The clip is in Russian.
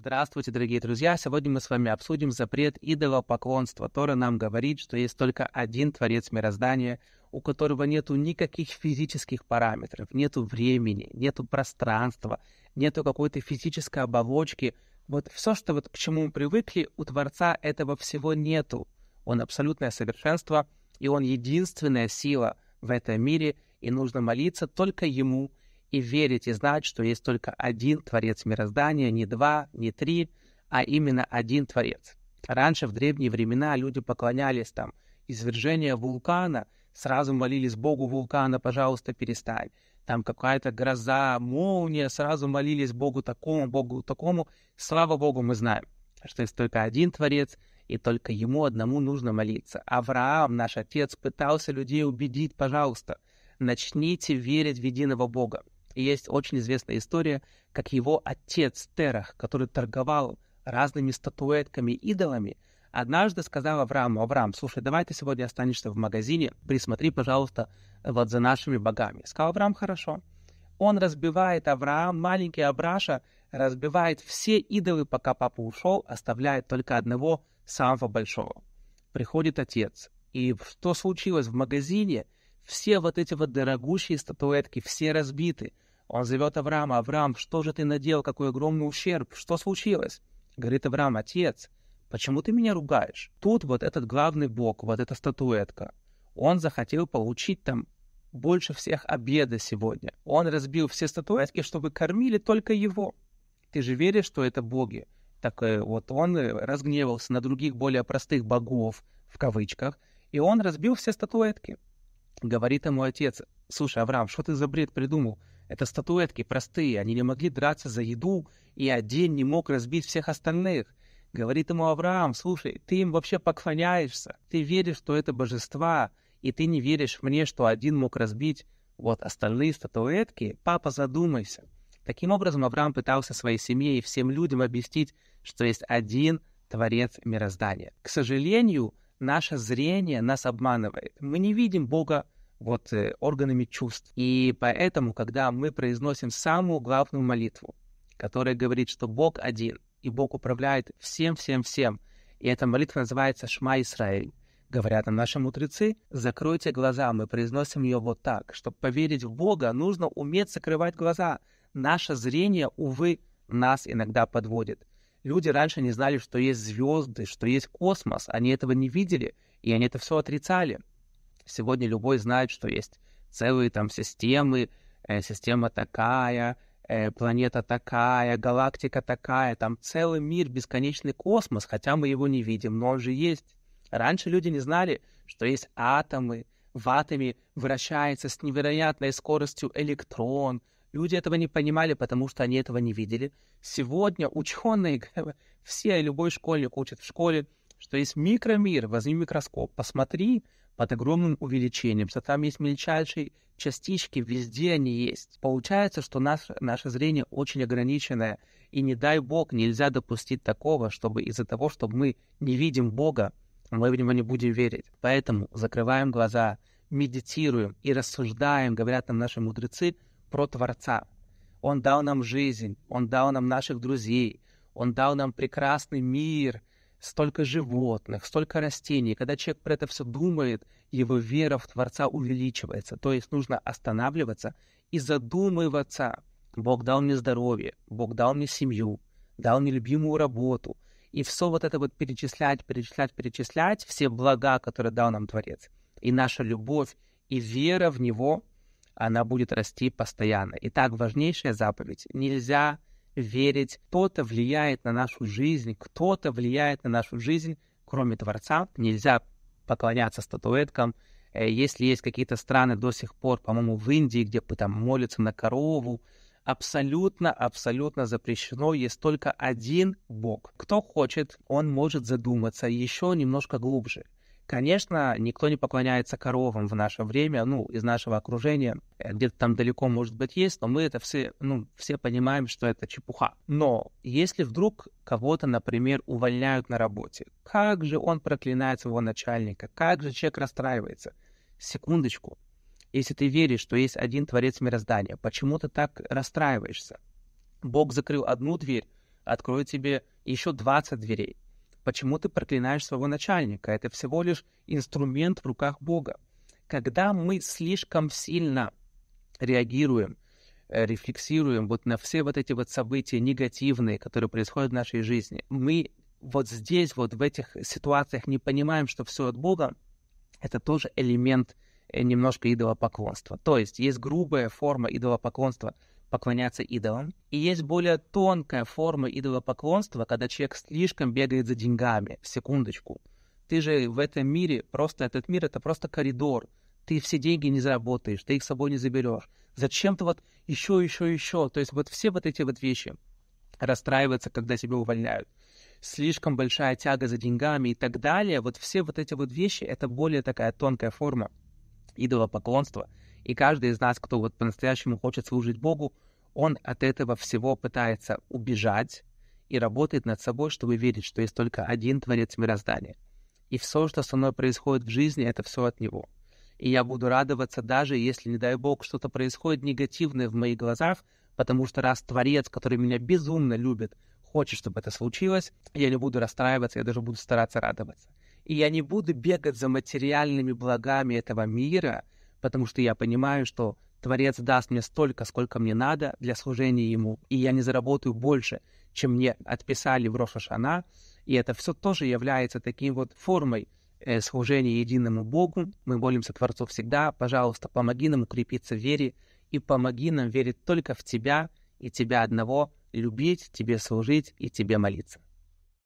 Здравствуйте, дорогие друзья! Сегодня мы с вами обсудим запрет идолопоклонства. Тора нам говорит, что есть только один Творец мироздания, у которого нету никаких физических параметров, нету времени, нету пространства, нету какой-то физической оболочки. Вот все, что вот к чему мы привыкли, у Творца этого всего нету. Он абсолютное совершенство, и он единственная сила в этом мире, и нужно молиться только Ему, и верить и знать, что есть только один Творец мироздания, не два, не три, а именно один Творец. Раньше, в древние времена, люди поклонялись там извержению вулкана, сразу молились Богу вулкана, пожалуйста, перестань. Там какая-то гроза, молния, сразу молились Богу такому, Богу такому. Слава Богу, мы знаем, что есть только один Творец, и только ему одному нужно молиться. Авраам, наш отец, пытался людей убедить, пожалуйста, начните верить в единого Бога. И есть очень известная история, как его отец Терах, который торговал разными статуэтками, идолами, однажды сказал Аврааму, Авраам, слушай, давай ты сегодня останешься в магазине, присмотри, пожалуйста, вот за нашими богами. Сказал Авраам, хорошо. Он разбивает Авраам, маленький Абраша, разбивает все идолы, пока папа ушел, оставляет только одного, самого большого. Приходит отец. И что случилось в магазине? Все вот эти вот дорогущие статуэтки, все разбиты – он зовет Авраама. «Авраам, что же ты надел? Какой огромный ущерб? Что случилось?» Говорит Авраам, «Отец, почему ты меня ругаешь?» Тут вот этот главный бог, вот эта статуэтка, он захотел получить там больше всех обеда сегодня. Он разбил все статуэтки, чтобы кормили только его. Ты же веришь, что это боги? Так э, вот он э, разгневался на других более простых богов, в кавычках, и он разбил все статуэтки. Говорит ему отец, слушай, Авраам, что ты за бред придумал? Это статуэтки простые, они не могли драться за еду, и один не мог разбить всех остальных. Говорит ему Авраам, слушай, ты им вообще поклоняешься, ты веришь, что это божества, и ты не веришь мне, что один мог разбить вот остальные статуэтки, папа, задумайся. Таким образом, Авраам пытался своей семье и всем людям объяснить, что есть один Творец мироздания. К сожалению, наше зрение нас обманывает. Мы не видим Бога вот э, органами чувств. И поэтому, когда мы произносим самую главную молитву, которая говорит, что Бог один, и Бог управляет всем-всем-всем, и эта молитва называется «Шма Исраиль», говорят нам наши мудрецы, закройте глаза, мы произносим ее вот так. Чтобы поверить в Бога, нужно уметь закрывать глаза. Наше зрение, увы, нас иногда подводит. Люди раньше не знали, что есть звезды, что есть космос. Они этого не видели, и они это все отрицали. Сегодня любой знает, что есть целые там системы, э, система такая, э, планета такая, галактика такая, там целый мир, бесконечный космос, хотя мы его не видим, но он же есть. Раньше люди не знали, что есть атомы, в атоме вращается с невероятной скоростью электрон. Люди этого не понимали, потому что они этого не видели. Сегодня ученые, все, любой школьник учит в школе, что есть микромир, возьми микроскоп, посмотри под огромным увеличением, что там есть мельчайшие частички, везде они есть. Получается, что наш, наше зрение очень ограниченное, и не дай бог, нельзя допустить такого, чтобы из-за того, что мы не видим Бога, мы в него не будем верить. Поэтому закрываем глаза, медитируем и рассуждаем, говорят нам наши мудрецы, про Творца. Он дал нам жизнь, Он дал нам наших друзей, Он дал нам прекрасный мир, столько животных, столько растений. Когда человек про это все думает, его вера в Творца увеличивается. То есть нужно останавливаться и задумываться. Бог дал мне здоровье, Бог дал мне семью, дал мне любимую работу. И все вот это вот перечислять, перечислять, перечислять, все блага, которые дал нам Творец. И наша любовь, и вера в Него, она будет расти постоянно. Итак, важнейшая заповедь. Нельзя верить, кто-то влияет на нашу жизнь, кто-то влияет на нашу жизнь, кроме Творца. Нельзя поклоняться статуэткам. Э, если есть какие-то страны до сих пор, по-моему, в Индии, где там молятся на корову, абсолютно, абсолютно запрещено. Есть только один Бог. Кто хочет, он может задуматься еще немножко глубже. Конечно, никто не поклоняется коровам в наше время, ну, из нашего окружения. Э, где-то там далеко, может быть, есть, но мы это все, ну, все понимаем, что это чепуха. Но если вдруг кого-то, например, увольняют на работе, как же он проклинает своего начальника, как же человек расстраивается? Секундочку. Если ты веришь, что есть один творец мироздания, почему ты так расстраиваешься? Бог закрыл одну дверь, откроет тебе еще 20 дверей. Почему ты проклинаешь своего начальника? Это всего лишь инструмент в руках Бога. Когда мы слишком сильно реагируем, э, рефлексируем вот на все вот эти вот события негативные, которые происходят в нашей жизни, мы вот здесь, вот в этих ситуациях не понимаем, что все от Бога, это тоже элемент э, немножко идолопоклонства. То есть есть грубая форма идолопоклонства – поклоняться идолам. И есть более тонкая форма идолопоклонства, когда человек слишком бегает за деньгами, секундочку. Ты же в этом мире, просто этот мир — это просто коридор. Ты все деньги не заработаешь, ты их с собой не заберешь. Зачем ты вот еще, еще, еще? То есть вот все вот эти вот вещи расстраиваются, когда тебя увольняют. Слишком большая тяга за деньгами и так далее. Вот все вот эти вот вещи — это более такая тонкая форма идолопоклонства — и каждый из нас, кто вот по-настоящему хочет служить Богу, он от этого всего пытается убежать и работает над собой, чтобы верить, что есть только один Творец мироздания. И все, что со мной происходит в жизни, это все от Него. И я буду радоваться даже, если, не дай Бог, что-то происходит негативное в моих глазах, потому что раз Творец, который меня безумно любит, хочет, чтобы это случилось, я не буду расстраиваться, я даже буду стараться радоваться. И я не буду бегать за материальными благами этого мира — потому что я понимаю, что Творец даст мне столько, сколько мне надо для служения Ему, и я не заработаю больше, чем мне отписали в Рошашана, и это все тоже является таким вот формой э, служения единому Богу. Мы молимся Творцу всегда, пожалуйста, помоги нам укрепиться в вере, и помоги нам верить только в Тебя и Тебя одного, любить, Тебе служить и Тебе молиться.